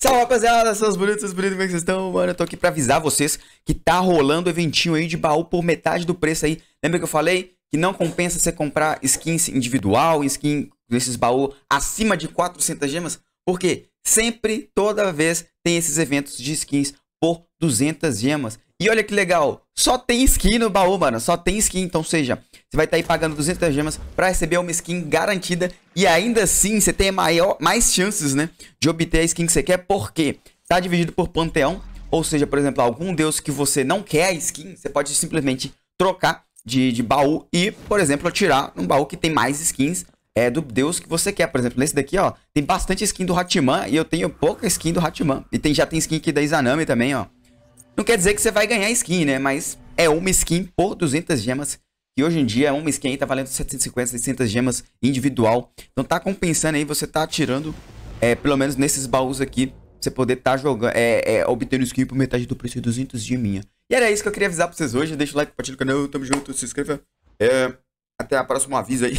Salve rapaziada, seus bonitos, bonitos, como é que vocês estão? Mano, eu tô aqui pra avisar vocês que tá rolando eventinho aí de baú por metade do preço aí. Lembra que eu falei que não compensa você comprar skins individual, skin desses baú acima de 400 gemas? Porque sempre, toda vez, tem esses eventos de skins por 200 gemas. E olha que legal, só tem skin no baú, mano, só tem skin, então seja, você vai estar tá aí pagando 200 gemas para receber uma skin garantida e ainda assim você tem maior, mais chances, né, de obter a skin que você quer, porque tá dividido por panteão, ou seja, por exemplo, algum deus que você não quer a skin, você pode simplesmente trocar de, de baú e, por exemplo, tirar um baú que tem mais skins é, do deus que você quer. Por exemplo, nesse daqui, ó, tem bastante skin do Hatman e eu tenho pouca skin do Hatman. E tem, já tem skin aqui da Izanami também, ó. Não quer dizer que você vai ganhar skin, né? Mas é uma skin por 200 gemas. E hoje em dia, é uma skin aí tá valendo 750, 600 gemas individual. Então tá compensando aí, você tá tirando, é, pelo menos nesses baús aqui, você poder tá jogando, é, é, obtendo skin por metade do preço de 200 de E era isso que eu queria avisar pra vocês hoje. Deixa o like, compartilha o canal, tamo junto, se inscreva. É, até a próxima, aviso aí.